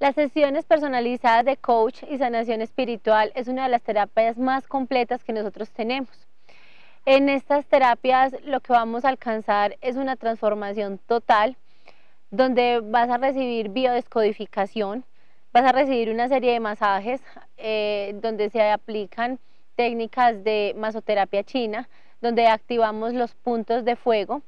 Las sesiones personalizadas de coach y sanación espiritual es una de las terapias más completas que nosotros tenemos. En estas terapias lo que vamos a alcanzar es una transformación total donde vas a recibir biodescodificación, vas a recibir una serie de masajes eh, donde se aplican técnicas de masoterapia china, donde activamos los puntos de fuego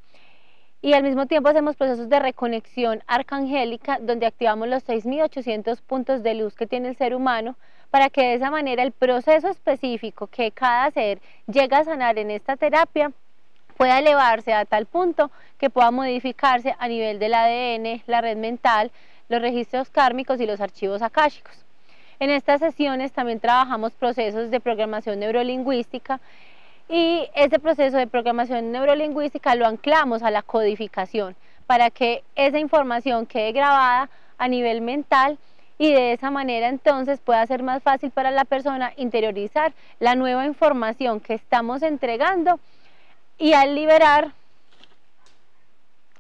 y al mismo tiempo hacemos procesos de reconexión arcangélica donde activamos los 6.800 puntos de luz que tiene el ser humano para que de esa manera el proceso específico que cada ser llega a sanar en esta terapia pueda elevarse a tal punto que pueda modificarse a nivel del ADN, la red mental, los registros kármicos y los archivos akáshicos. En estas sesiones también trabajamos procesos de programación neurolingüística y ese proceso de programación neurolingüística lo anclamos a la codificación para que esa información quede grabada a nivel mental y de esa manera entonces pueda ser más fácil para la persona interiorizar la nueva información que estamos entregando y al liberar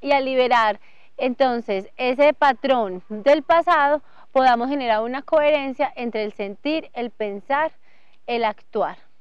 y al liberar entonces ese patrón del pasado podamos generar una coherencia entre el sentir, el pensar, el actuar.